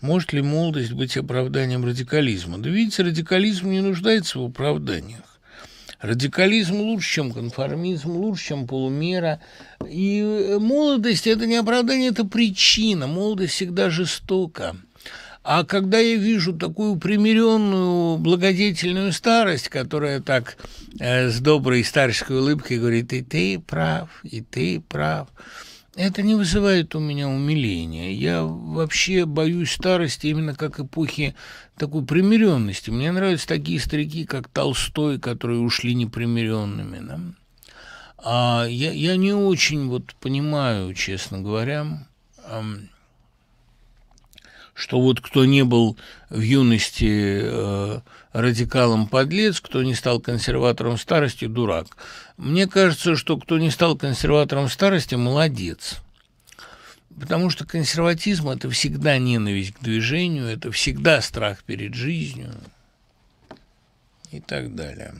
Может ли молодость быть оправданием радикализма? Да видите, радикализм не нуждается в оправданиях. Радикализм лучше, чем конформизм, лучше, чем полумера. И э, молодость – это не оправдание, это причина. Молодость всегда жестока. А когда я вижу такую примиренную, благодетельную старость, которая так э, с доброй старческой улыбкой говорит, и ты прав, и ты прав, это не вызывает у меня умиления. Я вообще боюсь старости именно как эпохи такой примиренности. Мне нравятся такие старики, как Толстой, которые ушли непримиренными. Да? А я, я не очень вот понимаю, честно говоря, что вот кто не был в юности э, радикалом подлец, кто не стал консерватором старости, дурак. Мне кажется, что кто не стал консерватором старости, молодец. Потому что консерватизм – это всегда ненависть к движению, это всегда страх перед жизнью и так далее.